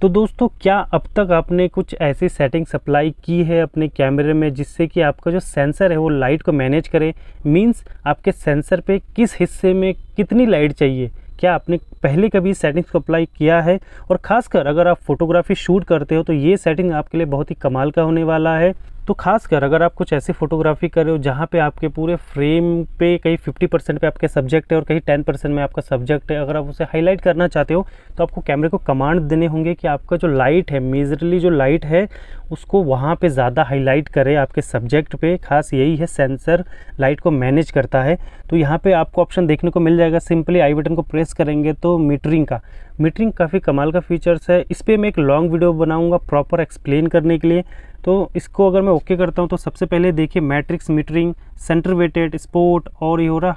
तो दोस्तों क्या अब तक आपने कुछ ऐसी सेटिंग अप्लाई की है अपने कैमरे में जिससे कि आपका जो सेंसर है वो लाइट को मैनेज करे मींस आपके सेंसर पे किस हिस्से में कितनी लाइट चाहिए क्या आपने पहले कभी सेटिंग्स को अप्लाई किया है और ख़ासकर अगर आप फोटोग्राफी शूट करते हो तो ये सेटिंग आपके लिए बहुत ही कमाल का होने वाला है तो खासकर अगर आप कुछ ऐसी फोटोग्राफी कर रहे हो जहाँ पे आपके पूरे फ्रेम पे कहीं फिफ्टी परसेंट पे आपके सब्जेक्ट है और कहीं टेन परसेंट में आपका सब्जेक्ट है अगर आप उसे हाईलाइट करना चाहते हो तो आपको कैमरे को कमांड देने होंगे कि आपका जो लाइट है मेजरली जो लाइट है उसको वहाँ पर ज़्यादा हाईलाइट करे आपके सब्जेक्ट पर खास यही है सेंसर लाइट को मैनेज करता है तो यहाँ पर आपको ऑप्शन देखने को मिल जाएगा सिंपली आई बटन को प्रेस करेंगे तो मीटरिंग का मीटरिंग काफ़ी कमाल का फीचर्स है इस पर मैं एक लॉन्ग वीडियो बनाऊँगा प्रॉपर एक्सप्लेन करने के लिए तो इसको अगर मैं ओके करता हूँ तो सबसे पहले देखिए matrix metering centre weighted spot और ये हो रहा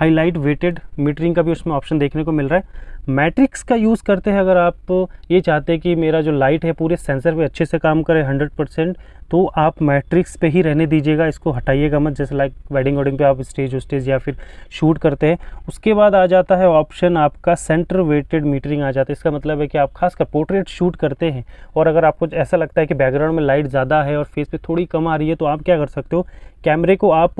हाईलाइट वेटेड मीटरिंग का भी उसमें ऑप्शन देखने को मिल रहा है मैट्रिक्स का यूज़ करते हैं अगर आप ये चाहते हैं कि मेरा जो लाइट है पूरे सेंसर पे अच्छे से काम करे 100 परसेंट तो आप मैट्रिक्स पे ही रहने दीजिएगा इसको हटाइएगा मत जैसे लाइक वेडिंग वेडिंग पे आप स्टेज स्टेज या फिर शूट करते हैं उसके बाद आ जाता है ऑप्शन आपका सेंटर वेटेड मीटरिंग आ जाता है इसका मतलब है कि आप खासकर पोर्ट्रेट शूट करते हैं और अगर आपको ऐसा लगता है कि बैकग्राउंड में लाइट ज़्यादा है और फेस पर थोड़ी कम आ रही है तो आप क्या कर सकते हो कैमरे को आप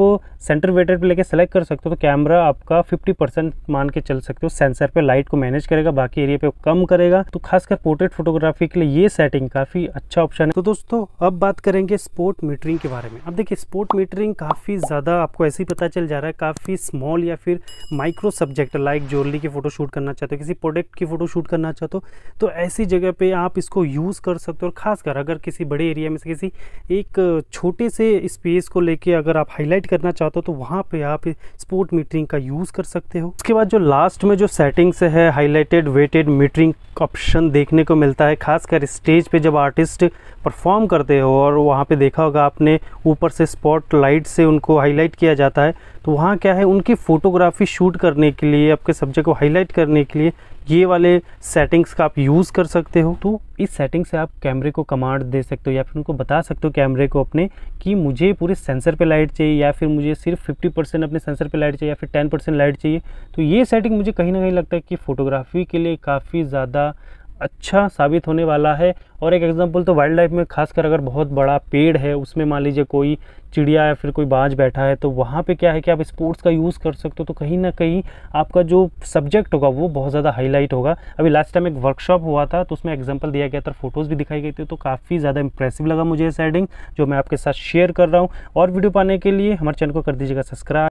सेंटर वेटेड पर लेकर सेलेक्ट कर सकते हो तो कैमरा आपका फिफ्टी परसेंट मान के चल सकते हो सेंसर पर लाइट को मैनेज करेगा बाकी एरिया पर कम करेगा तो खासकर पोर्ट्रेट फोटोग्राफी के लिए ये सेटिंग काफ़ी अच्छा ऑप्शन है तो दोस्तों अब बात करें करेंगे स्पोर्ट मीटरिंग के बारे में अब देखिए स्पोर्ट मीटरिंग काफ़ी ज़्यादा आपको ऐसे ही पता चल जा रहा है काफ़ी स्मॉल या फिर माइक्रो सब्जेक्ट लाइक ज्वेलरी की फ़ोटो शूट करना चाहते हो किसी प्रोडक्ट की फ़ोटो शूट करना चाहते हो तो ऐसी जगह पे आप इसको यूज़ कर सकते हो और ख़ासकर अगर किसी बड़े एरिया में से किसी एक छोटे से स्पेस को लेकर अगर आप हाईलाइट करना चाहते हो तो वहाँ पर आप स्पोर्ट मीटरिंग का यूज़ कर सकते हो उसके बाद जो लास्ट में जो सेटिंग्स है हाईलाइटेड वेटेड मीटरिंग ऑप्शन देखने को मिलता है खासकर स्टेज पर जब आर्टिस्ट परफॉर्म करते हो और वहाँ पे देखा होगा आपने ऊपर से स्पॉट लाइट से उनको हाईलाइट किया जाता है तो वहाँ क्या है उनकी फ़ोटोग्राफी शूट करने के लिए आपके सब्जेक्ट को हाईलाइट करने के लिए ये वाले सेटिंग्स का आप यूज़ कर सकते हो तो इस सेटिंग से आप कैमरे को कमांड दे सकते हो या फिर उनको बता सकते हो कैमरे को अपने कि मुझे पूरे सेंसर पे लाइट चाहिए या फिर मुझे सिर्फ 50 परसेंट अपने सेंसर पे लाइट चाहिए या फिर 10 परसेंट लाइट चाहिए तो ये सेटिंग मुझे कहीं ना कहीं लगता है कि फ़ोटोग्राफी के लिए काफ़ी ज़्यादा अच्छा साबित होने वाला है और एक एग्जांपल तो वाइल्ड लाइफ में खासकर अगर बहुत बड़ा पेड़ है उसमें मान लीजिए कोई चिड़िया या फिर कोई बाज बैठा है तो वहाँ पे क्या है कि आप स्पोर्ट्स का यूज़ कर सकते हो तो कहीं ना कहीं आपका जो सब्जेक्ट होगा वो बहुत ज़्यादा हाईलाइट होगा अभी लास्ट टाइम एक वर्कशॉप हुआ था तो उसमें एग्जाम्पल दिया गया था फोटोज़ भी दिखाई गई थी तो काफ़ी ज़्यादा इंप्रेसिव लगा मुझे इस जो मैं आपके साथ शेयर कर रहा हूँ और वीडियो पाने के लिए हमारे चैनल को कर दीजिएगा सब्सक्राइब